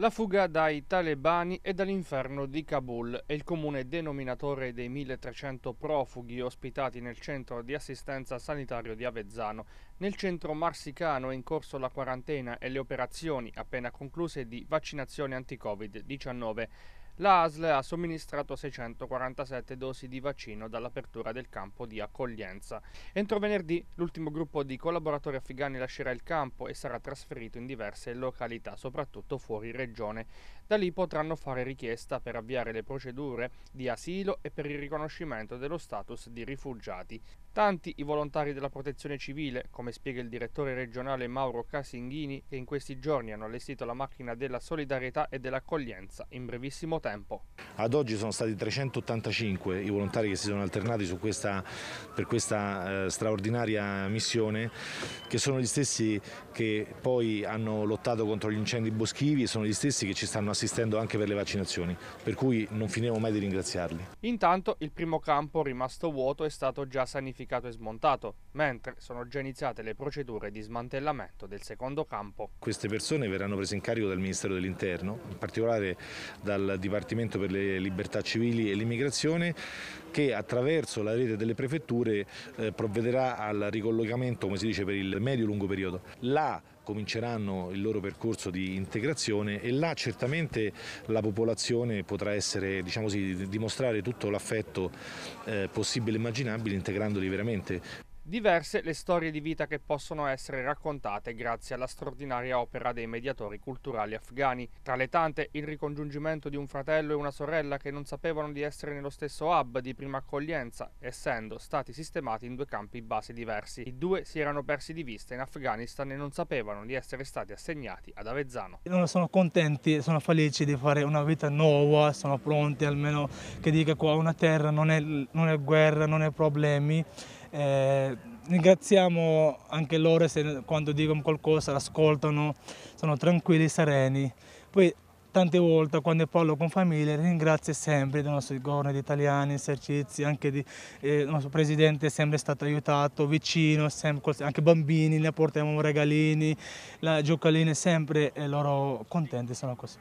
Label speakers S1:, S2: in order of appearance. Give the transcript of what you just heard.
S1: La fuga dai talebani e dall'inferno di Kabul è il comune denominatore dei 1300 profughi ospitati nel centro di assistenza sanitario di Avezzano. Nel centro marsicano è in corso la quarantena e le operazioni appena concluse di vaccinazione anti-Covid-19 la ASL ha somministrato 647 dosi di vaccino dall'apertura del campo di accoglienza. Entro venerdì l'ultimo gruppo di collaboratori afghani lascerà il campo e sarà trasferito in diverse località, soprattutto fuori regione. Da lì potranno fare richiesta per avviare le procedure di asilo e per il riconoscimento dello status di rifugiati. Tanti i volontari della protezione civile, come spiega il direttore regionale Mauro Casinghini, che in questi giorni hanno allestito la macchina della solidarietà e dell'accoglienza in brevissimo tempo.
S2: Ad oggi sono stati 385 i volontari che si sono alternati questa, per questa eh, straordinaria missione, che sono gli stessi che poi hanno lottato contro gli incendi boschivi e sono gli stessi che ci stanno assistendo anche per le vaccinazioni, per cui non finiamo mai di ringraziarli.
S1: Intanto il primo campo rimasto vuoto è stato già sanificato squalificato e smontato, mentre sono già iniziate le procedure di smantellamento del secondo campo.
S2: Queste persone verranno prese in carico dal Ministero dell'Interno, in particolare dal Dipartimento per le Libertà Civili e l'Immigrazione, che attraverso la rete delle prefetture eh, provvederà al ricollocamento, come si dice, per il medio-lungo periodo. La cominceranno il loro percorso di integrazione e là certamente la popolazione potrà essere, diciamo così, dimostrare tutto l'affetto eh, possibile e immaginabile integrandoli veramente.
S1: Diverse le storie di vita che possono essere raccontate grazie alla straordinaria opera dei mediatori culturali afghani. Tra le tante, il ricongiungimento di un fratello e una sorella che non sapevano di essere nello stesso hub di prima accoglienza, essendo stati sistemati in due campi base diversi. I due si erano persi di vista in Afghanistan e non sapevano di essere stati assegnati ad Avezzano.
S3: Sono contenti, sono felici di fare una vita nuova, sono pronti almeno che dica qua una terra non è, non è guerra, non è problemi. Eh, ringraziamo anche loro se quando dicono qualcosa l'ascoltano, sono tranquilli, sereni. Poi tante volte quando parlo con famiglie ringrazio sempre dei nostri governi italiani, esercizi, anche di, eh, il nostro presidente è sempre stato aiutato, vicino, sempre, anche bambini, ne portiamo regalini, la giocalina sempre e eh, loro contenti sono così.